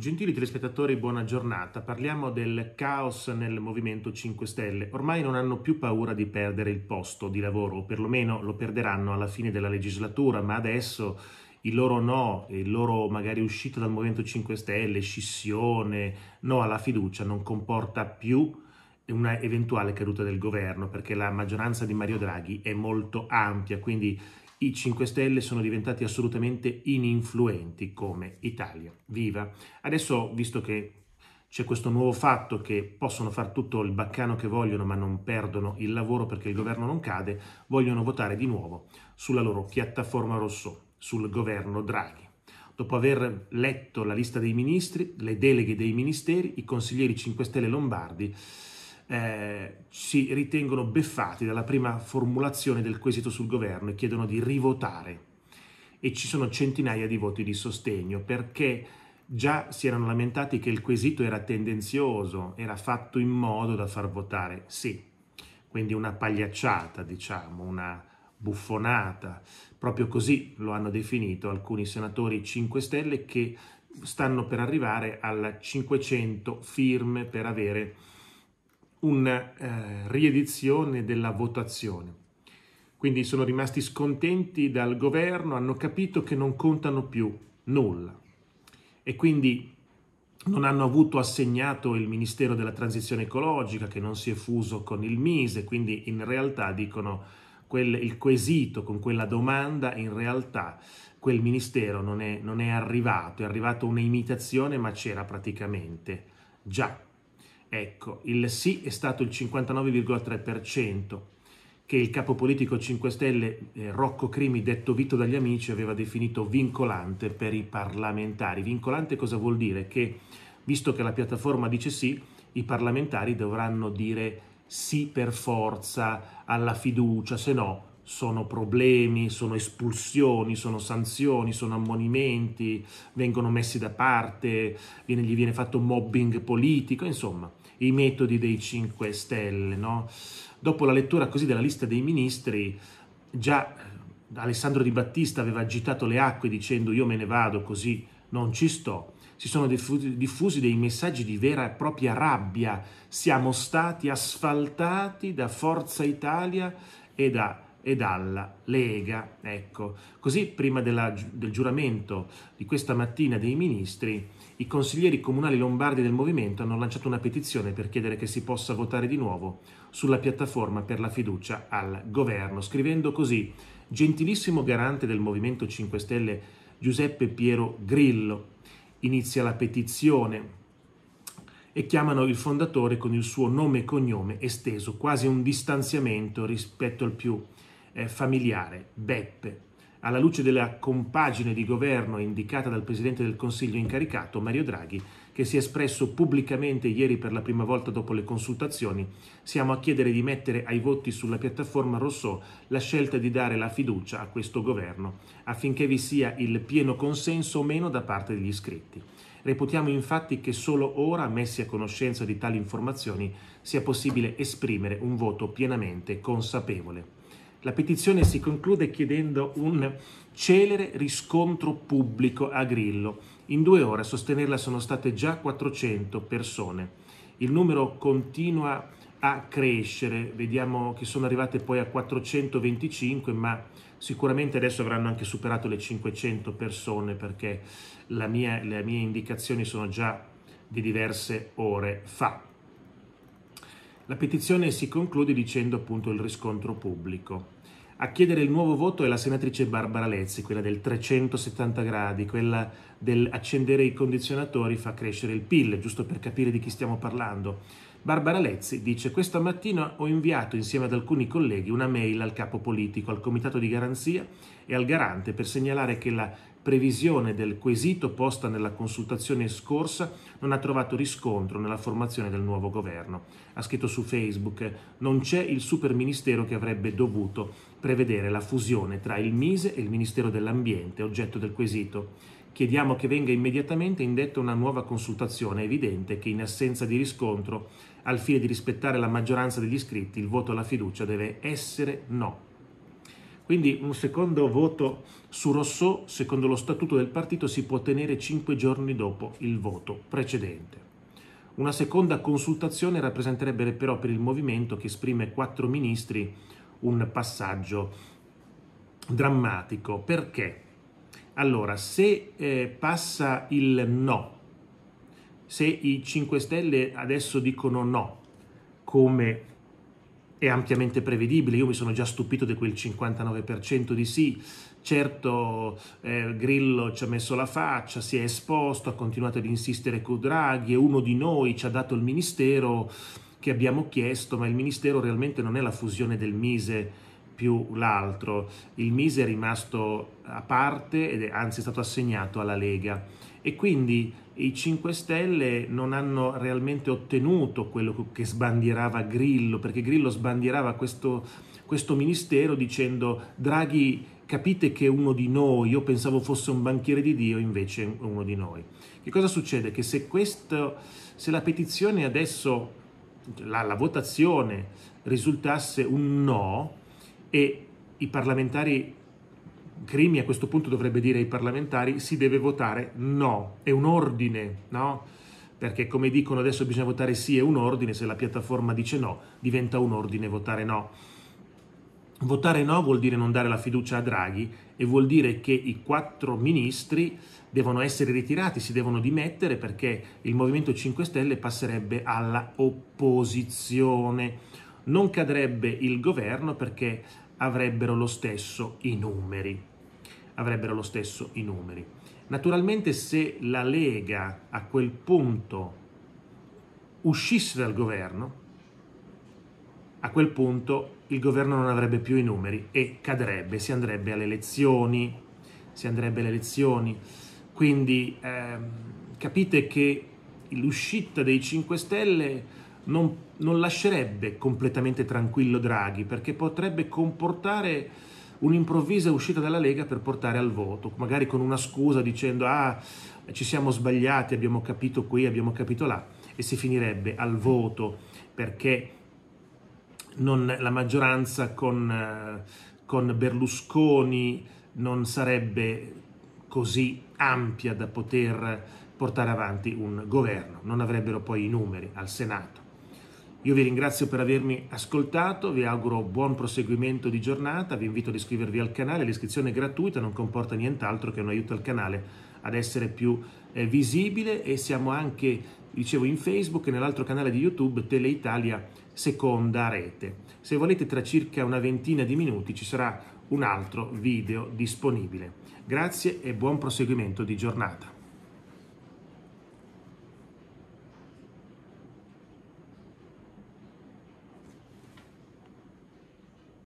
Gentili telespettatori, buona giornata. Parliamo del caos nel Movimento 5 Stelle. Ormai non hanno più paura di perdere il posto di lavoro, o perlomeno lo perderanno alla fine della legislatura, ma adesso il loro no, il loro magari uscita dal Movimento 5 Stelle, scissione, no alla fiducia, non comporta più una eventuale caduta del governo, perché la maggioranza di Mario Draghi è molto ampia, quindi i 5 Stelle sono diventati assolutamente ininfluenti come Italia Viva. Adesso, visto che c'è questo nuovo fatto che possono fare tutto il baccano che vogliono ma non perdono il lavoro perché il governo non cade, vogliono votare di nuovo sulla loro piattaforma rosso, sul governo Draghi. Dopo aver letto la lista dei ministri, le deleghe dei ministeri, i consiglieri 5 Stelle lombardi, eh, si ritengono beffati dalla prima formulazione del quesito sul governo e chiedono di rivotare. E ci sono centinaia di voti di sostegno perché già si erano lamentati che il quesito era tendenzioso, era fatto in modo da far votare sì. Quindi una pagliacciata, diciamo, una buffonata. Proprio così lo hanno definito alcuni senatori 5 Stelle che stanno per arrivare al 500 firme per avere una eh, riedizione della votazione. Quindi sono rimasti scontenti dal governo, hanno capito che non contano più nulla e quindi non hanno avuto assegnato il Ministero della Transizione Ecologica che non si è fuso con il Mise, quindi in realtà dicono quel, il quesito con quella domanda, in realtà quel Ministero non è, non è arrivato, è arrivata un'imitazione ma c'era praticamente già Ecco, il sì è stato il 59,3% che il capo politico 5 Stelle eh, Rocco Crimi, detto Vito dagli amici, aveva definito vincolante per i parlamentari. Vincolante cosa vuol dire? Che visto che la piattaforma dice sì, i parlamentari dovranno dire sì per forza alla fiducia, se no sono problemi, sono espulsioni, sono sanzioni, sono ammonimenti, vengono messi da parte, viene, gli viene fatto mobbing politico, insomma, i metodi dei 5 Stelle. No? Dopo la lettura così della lista dei ministri, già eh, Alessandro Di Battista aveva agitato le acque dicendo io me ne vado così non ci sto. Si sono diffusi dei messaggi di vera e propria rabbia. Siamo stati asfaltati da Forza Italia e da e dalla Lega. Ecco, così prima della, del giuramento di questa mattina dei ministri, i consiglieri comunali lombardi del movimento hanno lanciato una petizione per chiedere che si possa votare di nuovo sulla piattaforma per la fiducia al governo, scrivendo così, gentilissimo garante del Movimento 5 Stelle Giuseppe Piero Grillo, inizia la petizione e chiamano il fondatore con il suo nome e cognome esteso, quasi un distanziamento rispetto al più eh, familiare, Beppe. Alla luce della compagine di governo indicata dal Presidente del Consiglio incaricato, Mario Draghi, che si è espresso pubblicamente ieri per la prima volta dopo le consultazioni, siamo a chiedere di mettere ai voti sulla piattaforma Rousseau la scelta di dare la fiducia a questo governo affinché vi sia il pieno consenso o meno da parte degli iscritti. Reputiamo infatti che solo ora, messi a conoscenza di tali informazioni, sia possibile esprimere un voto pienamente consapevole. La petizione si conclude chiedendo un celere riscontro pubblico a Grillo. In due ore a sostenerla sono state già 400 persone. Il numero continua a crescere, vediamo che sono arrivate poi a 425, ma Sicuramente adesso avranno anche superato le 500 persone perché mia, le mie indicazioni sono già di diverse ore fa. La petizione si conclude dicendo appunto il riscontro pubblico. A chiedere il nuovo voto è la senatrice Barbara Lezzi, quella del 370 gradi, quella dell'accendere i condizionatori fa crescere il PIL, giusto per capire di chi stiamo parlando. Barbara Lezzi dice questa mattina ho inviato insieme ad alcuni colleghi una mail al capo politico, al comitato di garanzia e al garante per segnalare che la previsione del quesito posta nella consultazione scorsa non ha trovato riscontro nella formazione del nuovo governo. Ha scritto su Facebook non c'è il superministero che avrebbe dovuto prevedere la fusione tra il Mise e il Ministero dell'Ambiente, oggetto del quesito. Chiediamo che venga immediatamente indetta una nuova consultazione. È evidente che in assenza di riscontro, al fine di rispettare la maggioranza degli iscritti, il voto alla fiducia deve essere no. Quindi un secondo voto su Rousseau, secondo lo statuto del partito, si può tenere cinque giorni dopo il voto precedente. Una seconda consultazione rappresenterebbe però per il movimento che esprime quattro ministri un passaggio drammatico. Perché? Allora, se eh, passa il no, se i 5 Stelle adesso dicono no, come è ampiamente prevedibile, io mi sono già stupito di quel 59% di sì, certo eh, Grillo ci ha messo la faccia, si è esposto, ha continuato ad insistere con Draghi, e uno di noi, ci ha dato il ministero che abbiamo chiesto, ma il ministero realmente non è la fusione del Mise più l'altro. Il Mise è rimasto a parte ed è anzi è stato assegnato alla Lega e quindi i 5 Stelle non hanno realmente ottenuto quello che sbandierava Grillo, perché Grillo sbandierava questo, questo ministero dicendo Draghi capite che è uno di noi, io pensavo fosse un banchiere di Dio, invece è uno di noi. Che cosa succede? Che se, questo, se la petizione adesso, la, la votazione risultasse un no, e i parlamentari Crimi a questo punto dovrebbe dire ai parlamentari si deve votare no, è un ordine, no? Perché come dicono adesso bisogna votare sì è un ordine, se la piattaforma dice no diventa un ordine votare no. Votare no vuol dire non dare la fiducia a Draghi e vuol dire che i quattro ministri devono essere ritirati, si devono dimettere perché il Movimento 5 Stelle passerebbe alla opposizione non cadrebbe il governo perché avrebbero lo stesso i numeri. Avrebbero lo stesso i numeri. Naturalmente se la Lega a quel punto uscisse dal governo, a quel punto il governo non avrebbe più i numeri e cadrebbe, si andrebbe alle elezioni, si andrebbe alle elezioni. Quindi ehm, capite che l'uscita dei 5 Stelle non, non lascerebbe completamente tranquillo Draghi perché potrebbe comportare un'improvvisa uscita dalla Lega per portare al voto, magari con una scusa dicendo ah ci siamo sbagliati, abbiamo capito qui, abbiamo capito là e si finirebbe al voto perché non, la maggioranza con, eh, con Berlusconi non sarebbe così ampia da poter portare avanti un governo, non avrebbero poi i numeri al Senato. Io vi ringrazio per avermi ascoltato, vi auguro buon proseguimento di giornata, vi invito ad iscrivervi al canale, l'iscrizione è gratuita, non comporta nient'altro che un aiuto al canale ad essere più eh, visibile e siamo anche, dicevo, in Facebook e nell'altro canale di YouTube Teleitalia Seconda Rete. Se volete tra circa una ventina di minuti ci sarà un altro video disponibile. Grazie e buon proseguimento di giornata.